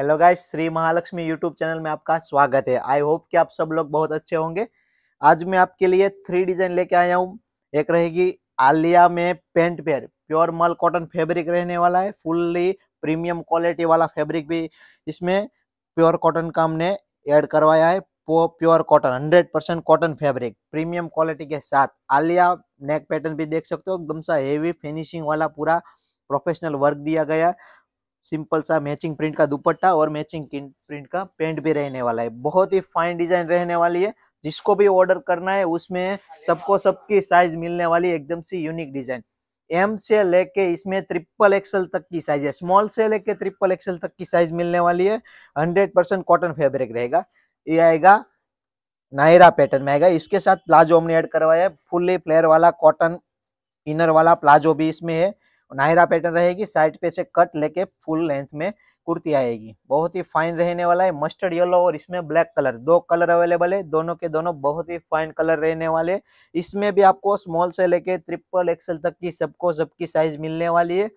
hello guys Shri Mahalakshmi YouTube channel में आपका स्वागत है आई होप कि आप सब लोग बहुत अच्छे होंगे आज मैं आपके लिए थ्री डिजाइन लेके आया हूँ एक रहेगी आलिया में पेंट पेयर प्योर मल कॉटन फैब्रिक रहने वाला है फुल्ली प्रीमियम क्वालिटी वाला फैब्रिक भी इसमें प्योर कॉटन का हमने एड करवाया है pure cotton hundred percent cotton fabric premium quality के साथ आलिया नेक पैटर्न भी देख सकते हो एकदम सा हेवी फिनिशिंग वाला पूरा प्रोफेशनल वर्क दिया गया सिंपल सा मैचिंग प्रिंट का दुपट्टा और मैचिंग प्रिंट का पेंट भी रहने वाला है बहुत ही फाइन डिजाइन रहने वाली है जिसको भी ऑर्डर करना है उसमें सबको सबकी साइज मिलने वाली एकदम सी यूनिक डिजाइन एम से लेके इसमें ट्रिपल एक्सएल तक की साइज है स्मॉल से लेके ट्रिपल एक्सएल तक की साइज मिलने वाली है हंड्रेड परसेंट कॉटन फेब्रिक रहेगा ये आएगा नायरा पैटर्न में आएगा इसके साथ प्लाजो हमने ऐड करवाया है फुल्ली फ्लेयर वाला कॉटन इनर वाला प्लाजो भी इसमें है नायरा पैटर्न रहेगी साइड पे से कट लेके फुल लेंथ में कुर्ती आएगी बहुत ही फाइन रहने वाला है मस्टर्ड येलो और इसमें ब्लैक कलर दो कलर अवेलेबल है दोनों के दोनों बहुत ही फाइन कलर रहने वाले इसमें भी आपको स्मॉल से लेके ट्रिपल एक्सल तक की सबको सबकी साइज मिलने वाली है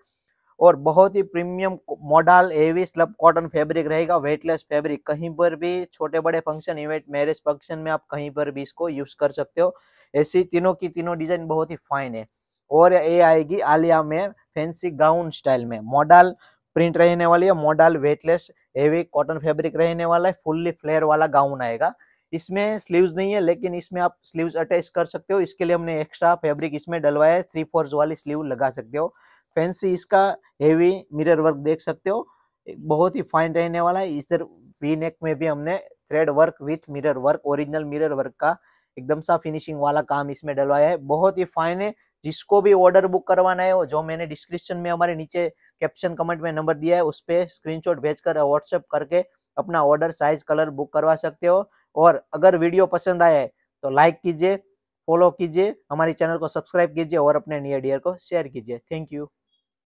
और बहुत ही premium model heavy slub cotton fabric रहेगा वेटलेस फैब्रिक कहीं पर भी छोटे बड़े फंक्शन इवेंट मैरिज फंक्शन में आप कहीं पर भी इसको यूज कर सकते हो ऐसी तीनों की तीनों डिजाइन बहुत ही फाइन है और ये आएगी आलिया में फैंसी गाउन स्टाइल में मॉडल प्रिंट रहने वाली है model weightless heavy cotton fabric रहने वाला है फुल्ली फ्लेयर वाला गाउन आएगा इसमें स्लीव्स नहीं है लेकिन इसमें आप स्लीव्स अटैच कर सकते हो इसके लिए हमने एक्स्ट्रा फैब्रिक इसमें डलवाया है थ्री फोर्स वाली स्लीव लगा सकते हो फैंसी इसका हेवी मिरर वर्क देख सकते हो बहुत ही फाइन रहने वाला है इधर वी नेक में भी हमने thread work with mirror work original mirror work का एकदम सा फिनिशिंग वाला काम इसमें डलवाया है बहुत ही फाइन है जिसको भी ऑर्डर बुक करवाना है जो मैंने डिस्क्रिप्शन में हमारे नीचे कैप्शन कमेंट में नंबर दिया है उस पर स्क्रीन भेज भेजकर व्हाट्सएप करके अपना ऑर्डर साइज कलर बुक करवा सकते हो और अगर वीडियो पसंद आया है तो लाइक कीजिए फॉलो कीजिए हमारे चैनल को सब्सक्राइब कीजिए और अपने नियर डियर को शेयर कीजिए थैंक यू